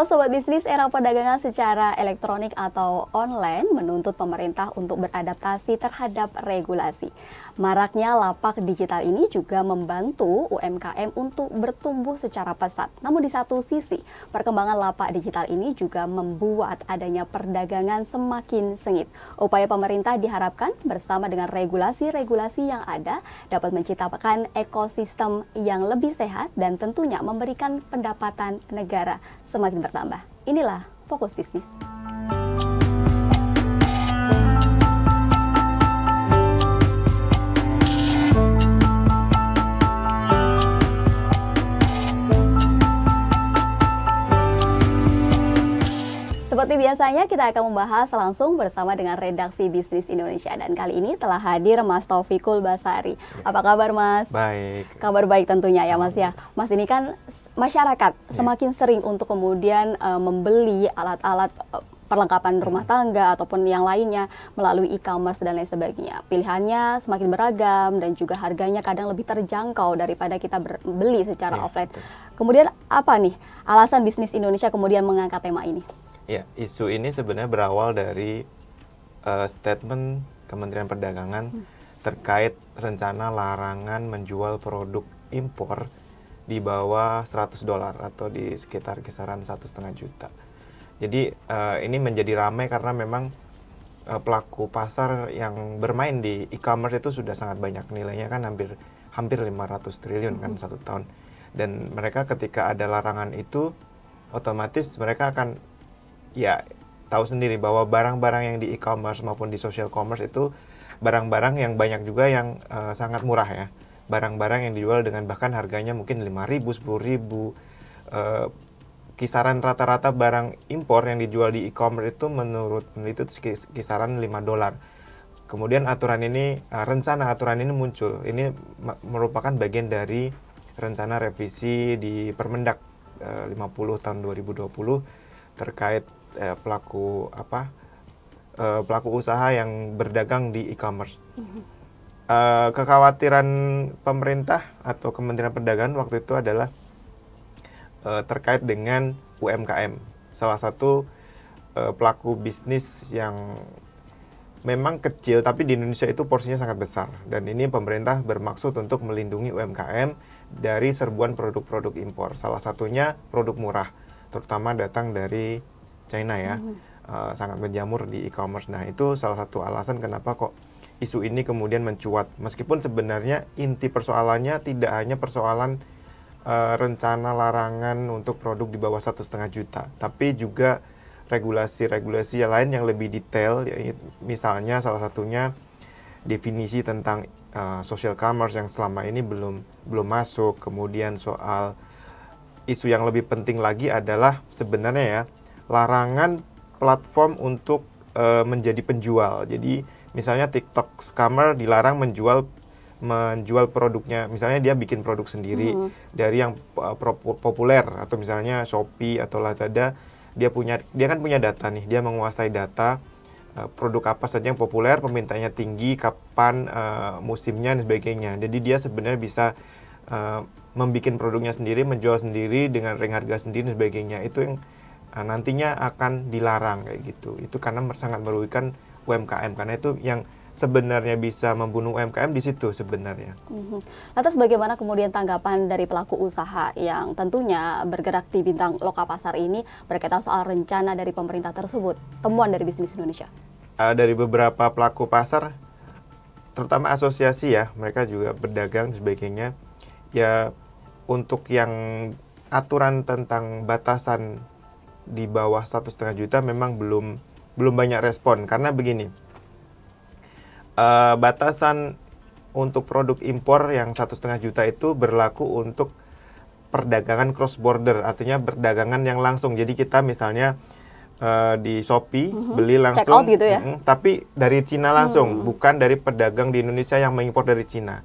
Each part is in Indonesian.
Halo Sobat Bisnis, era perdagangan secara elektronik atau online menuntut pemerintah untuk beradaptasi terhadap regulasi. Maraknya lapak digital ini juga membantu UMKM untuk bertumbuh secara pesat. Namun di satu sisi, perkembangan lapak digital ini juga membuat adanya perdagangan semakin sengit. Upaya pemerintah diharapkan bersama dengan regulasi-regulasi yang ada dapat menciptakan ekosistem yang lebih sehat dan tentunya memberikan pendapatan negara semakin berat bertambah. Inilah Fokus Bisnis. biasanya kita akan membahas langsung bersama dengan redaksi Bisnis Indonesia dan kali ini telah hadir Mas Taufikul Basari. Iya. Apa kabar Mas? Baik. Kabar baik tentunya ya Mas ya. Mas ini kan masyarakat iya. semakin sering untuk kemudian uh, membeli alat-alat eh, perlengkapan rumah iya. tangga ataupun yang lainnya melalui e-commerce dan lain sebagainya. Pilihannya semakin beragam dan juga harganya kadang lebih terjangkau daripada kita beli secara yeah, offline. Betul. Kemudian apa nih alasan bisnis Indonesia kemudian mengangkat tema ini? Ya, isu ini sebenarnya berawal dari uh, statement Kementerian Perdagangan hmm. terkait rencana larangan menjual produk impor di bawah 100 dolar atau di sekitar kisaran satu setengah juta. Jadi uh, ini menjadi ramai karena memang uh, pelaku pasar yang bermain di e-commerce itu sudah sangat banyak nilainya kan hampir hampir 500 triliun kan -hmm. kan satu tahun. Dan mereka ketika ada larangan itu otomatis mereka akan ya tahu sendiri bahwa barang-barang yang di e-commerce maupun di social commerce itu barang-barang yang banyak juga yang uh, sangat murah ya. Barang-barang yang dijual dengan bahkan harganya mungkin lima 5.000, 10.000. Uh, kisaran rata-rata barang impor yang dijual di e-commerce itu menurut peneliti itu kisaran 5 dolar. Kemudian aturan ini uh, rencana aturan ini muncul. Ini merupakan bagian dari rencana revisi di Permendak eh, uh, 50 tahun 2020 terkait eh, pelaku apa eh, pelaku usaha yang berdagang di e-commerce. Mm-hmm. Eh, kekhawatiran pemerintah atau Kementerian Perdagangan waktu itu adalah eh, terkait dengan UMKM, salah satu eh, pelaku bisnis yang memang kecil tapi di Indonesia itu porsinya sangat besar dan ini pemerintah bermaksud untuk melindungi UMKM dari serbuan produk-produk impor salah satunya produk murah terutama datang dari China ya mm -hmm. uh, sangat menjamur di e-commerce. Nah itu salah satu alasan kenapa kok isu ini kemudian mencuat meskipun sebenarnya inti persoalannya tidak hanya persoalan uh, rencana larangan untuk produk di bawah satu setengah juta, tapi juga regulasi-regulasi lain yang lebih detail, Ya, misalnya salah satunya definisi tentang uh, social commerce yang selama ini belum belum masuk. Kemudian soal isu yang lebih penting lagi adalah sebenarnya ya larangan platform untuk uh, menjadi penjual. Jadi misalnya TikTok scammer dilarang menjual menjual produknya. Misalnya dia bikin produk sendiri hmm. dari yang eh, populer atau misalnya Shopee atau Lazada, dia punya dia kan punya data nih, dia menguasai data eh, produk apa saja yang populer, permintaannya tinggi, kapan uh, musimnya dan sebagainya. Jadi dia sebenarnya bisa uh, membuat produknya sendiri, menjual sendiri dengan ring harga sendiri dan sebagainya. Itu yang uh, nantinya akan dilarang kayak gitu. Itu karena sangat merugikan UMKM karena itu yang sebenarnya bisa membunuh UMKM di situ sebenarnya. Mhm. Lantas bagaimana kemudian tanggapan dari pelaku usaha yang tentunya bergerak di bintang loka pasar ini berkaitan soal rencana dari pemerintah tersebut, temuan dari bisnis Indonesia? Uh, dari beberapa pelaku pasar, terutama asosiasi ya, mereka juga berdagang sebagainya. Ya untuk yang aturan tentang batasan di bawah satu setengah juta memang belum belum banyak respon karena begini uh, batasan untuk produk impor yang satu setengah juta itu berlaku untuk perdagangan cross border artinya perdagangan yang langsung jadi kita misalnya uh, di Shopee mm-hmm. beli langsung gitu ya? Mm, tapi dari Cina langsung mm. bukan dari pedagang di Indonesia yang mengimpor dari Cina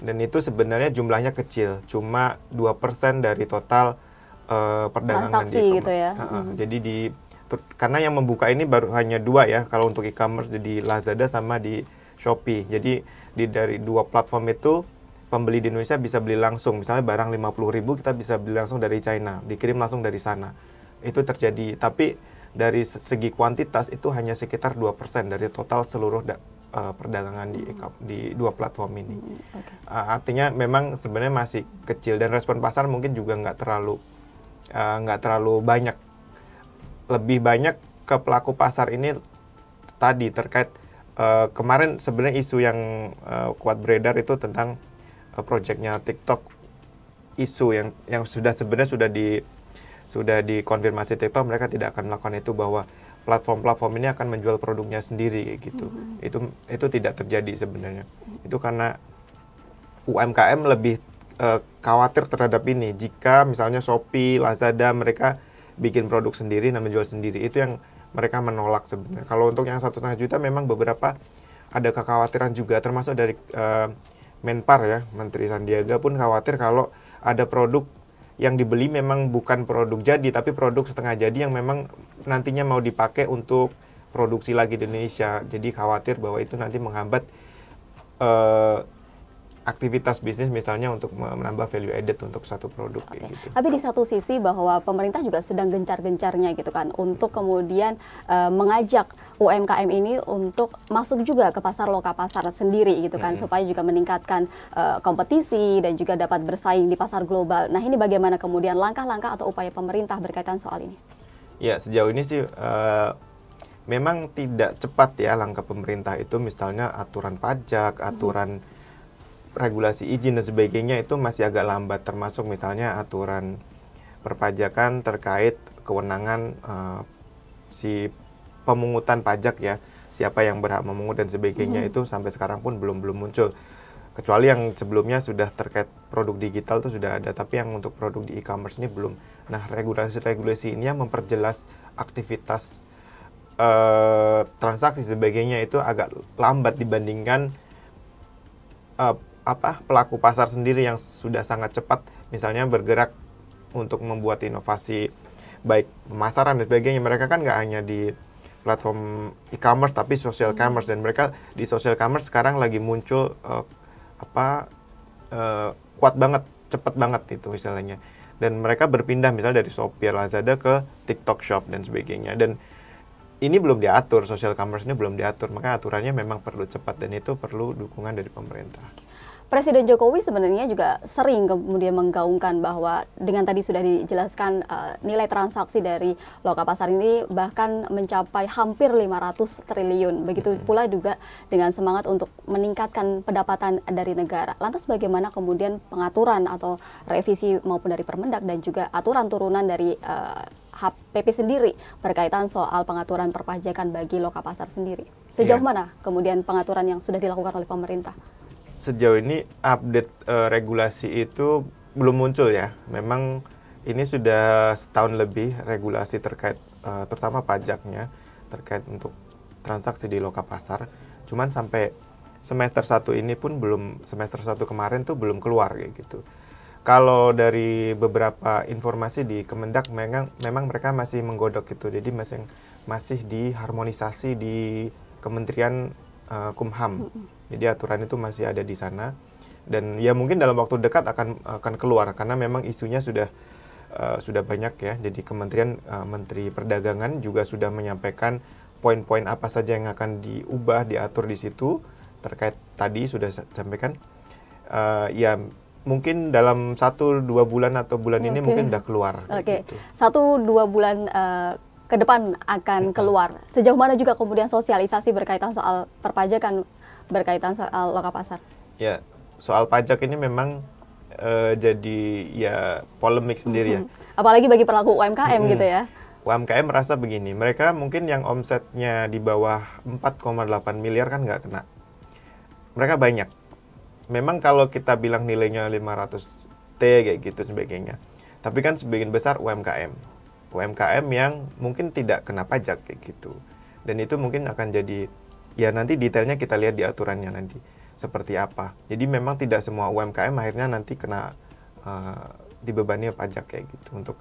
dan itu sebenarnya jumlahnya kecil cuma 2% dari total uh, perdagangan Transaksi di e gitu ya. Uh, mm-hmm. Jadi di karena yang membuka ini baru hanya dua ya kalau untuk e-commerce jadi Lazada sama di Shopee. Jadi di dari dua platform itu pembeli di Indonesia bisa beli langsung. Misalnya barang 50.000 kita bisa beli langsung dari China, dikirim langsung dari sana. Itu terjadi. Tapi dari segi kuantitas itu hanya sekitar 2% dari total seluruh uh, perdagangan di mm-hmm. di dua platform ini. Mm-hmm, okay. Uh, eh, artinya memang sebenarnya masih kecil dan respon pasar mungkin juga nggak terlalu Eh, nggak uh, terlalu banyak. Lebih banyak ke pelaku pasar ini tadi terkait uh, kemarin sebenarnya isu yang uh, kuat beredar itu tentang uh, proyeknya TikTok isu yang yang sudah sebenarnya sudah di sudah dikonfirmasi TikTok mereka tidak akan melakukan itu bahwa platform-platform ini akan menjual produknya sendiri gitu. Mm -hmm. Itu itu tidak terjadi sebenarnya. Itu karena UMKM lebih uh, khawatir terhadap ini jika misalnya Shopee, Lazada mereka bikin produk sendiri dan menjual sendiri itu yang mereka menolak sebenarnya. Kalau untuk yang satu setengah juta memang beberapa ada kekhawatiran juga termasuk dari uh, Menpar ya Menteri Sandiaga pun khawatir kalau ada produk yang dibeli memang bukan produk jadi tapi produk setengah jadi yang memang nantinya mau dipakai untuk produksi lagi di Indonesia jadi khawatir bahwa itu nanti menghambat uh, aktivitas bisnis misalnya untuk menambah value added untuk satu produk okay. gitu. Tapi di satu sisi bahwa pemerintah juga sedang gencar-gencarnya gitu kan untuk kemudian uh, mengajak UMKM ini untuk masuk juga ke pasar lokal pasar sendiri gitu kan hmm. supaya juga meningkatkan uh, kompetisi dan juga dapat bersaing di pasar global. Nah, ini bagaimana kemudian langkah-langkah atau upaya pemerintah berkaitan soal ini? Ya, sejauh ini sih uh, memang tidak cepat ya langkah pemerintah itu misalnya aturan pajak, aturan hmm regulasi izin dan sebagainya itu masih agak lambat termasuk misalnya aturan perpajakan terkait kewenangan uh, si pemungutan pajak ya siapa yang berhak memungut dan sebagainya hmm. itu sampai sekarang pun belum belum muncul kecuali yang sebelumnya sudah terkait produk digital itu sudah ada tapi yang untuk produk di e-commerce ini belum nah regulasi-regulasi ini yang memperjelas aktivitas uh, transaksi sebagainya itu agak lambat dibandingkan eh, apa pelaku pasar sendiri yang sudah sangat cepat misalnya bergerak untuk membuat inovasi baik pemasaran dan sebagainya mereka kan nggak hanya di platform e-commerce tapi social hmm. commerce dan mereka di social commerce sekarang lagi muncul uh, apa uh, kuat banget cepat banget itu misalnya dan mereka berpindah misalnya dari Shopee Lazada ke TikTok Shop dan sebagainya dan ini belum diatur social commerce ini belum diatur maka aturannya memang perlu cepat dan itu perlu dukungan dari pemerintah. Presiden Jokowi sebenarnya juga sering kemudian menggaungkan bahwa dengan tadi sudah dijelaskan uh, nilai transaksi dari loka pasar ini bahkan mencapai hampir 500 triliun. Begitu pula juga dengan semangat untuk meningkatkan pendapatan dari negara. Lantas bagaimana kemudian pengaturan atau revisi maupun dari Permendak dan juga aturan turunan dari uh, eh, HPP sendiri berkaitan soal pengaturan perpajakan bagi loka pasar sendiri. Sejauh yeah. mana kemudian pengaturan yang sudah dilakukan oleh pemerintah? sejauh ini update uh, regulasi itu belum muncul ya. Memang ini sudah setahun lebih regulasi terkait uh, terutama pajaknya terkait untuk transaksi di loka pasar. Cuman sampai semester satu ini pun belum semester satu kemarin tuh belum keluar kayak gitu. Kalau dari beberapa informasi di Kemendak memang memang mereka masih menggodok itu. Jadi masih masih diharmonisasi di Kementerian uh, Kumham. Jadi aturan itu masih ada di sana dan ya mungkin dalam waktu dekat akan akan keluar karena memang isunya sudah uh, sudah banyak ya. Jadi Kementerian uh, Menteri Perdagangan juga sudah menyampaikan poin-poin apa saja yang akan diubah, diatur di situ terkait tadi sudah sampaikan. Uh, ya mungkin dalam satu dua bulan atau bulan okay. ini mungkin sudah keluar. Oke, okay. gitu. satu dua bulan uh, ke depan akan keluar. Sejauh mana juga kemudian sosialisasi berkaitan soal perpajakan berkaitan soal loka pasar? Ya, soal pajak ini memang uh, jadi ya polemik sendiri mm -hmm. ya. Mm-hmm. Apalagi bagi pelaku UMKM mm -hmm. gitu ya. UMKM merasa begini, mereka mungkin yang omsetnya di bawah 4,8 miliar kan nggak kena. Mereka banyak. Memang kalau kita bilang nilainya 500 T kayak gitu sebagainya. Tapi kan sebagian besar UMKM. UMKM yang mungkin tidak kena pajak kayak gitu. Dan itu mungkin akan jadi ya nanti detailnya kita lihat di aturannya nanti seperti apa. Jadi memang tidak semua UMKM akhirnya nanti kena uh, dibebani pajak kayak gitu untuk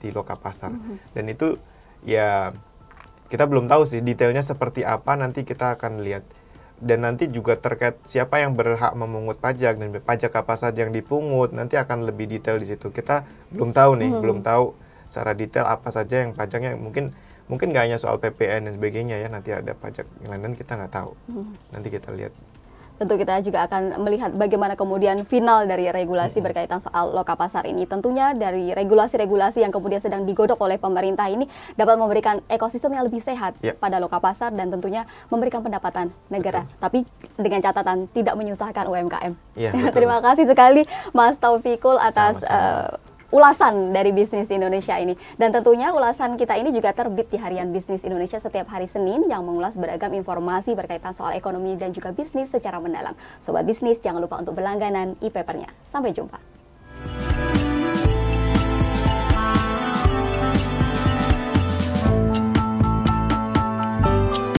di loka pasar. Mm -hmm. Dan itu ya kita belum tahu sih detailnya seperti apa nanti kita akan lihat. Dan nanti juga terkait siapa yang berhak memungut pajak dan pajak apa saja yang dipungut nanti akan lebih detail di situ. Kita belum tahu nih, mm -hmm. belum tahu secara detail apa saja yang pajaknya mungkin mungkin nggak hanya soal PPN dan sebagainya ya nanti ada pajak yang lain kita nggak tahu hmm. nanti kita lihat tentu kita juga akan melihat bagaimana kemudian final dari regulasi hmm. berkaitan soal loka pasar ini. Tentunya dari regulasi-regulasi yang kemudian sedang digodok oleh pemerintah ini dapat memberikan ekosistem yang lebih sehat yeah. pada loka pasar dan tentunya memberikan pendapatan negara. Betul. Tapi dengan catatan tidak menyusahkan UMKM. Yeah, iya, Terima kasih sekali Mas Taufikul atas Sama -sama. Uh, eh, ulasan dari bisnis Indonesia ini. Dan tentunya ulasan kita ini juga terbit di harian bisnis Indonesia setiap hari Senin yang mengulas beragam informasi berkaitan soal ekonomi dan juga bisnis secara mendalam. Sobat bisnis jangan lupa untuk berlangganan e-papernya. Sampai jumpa.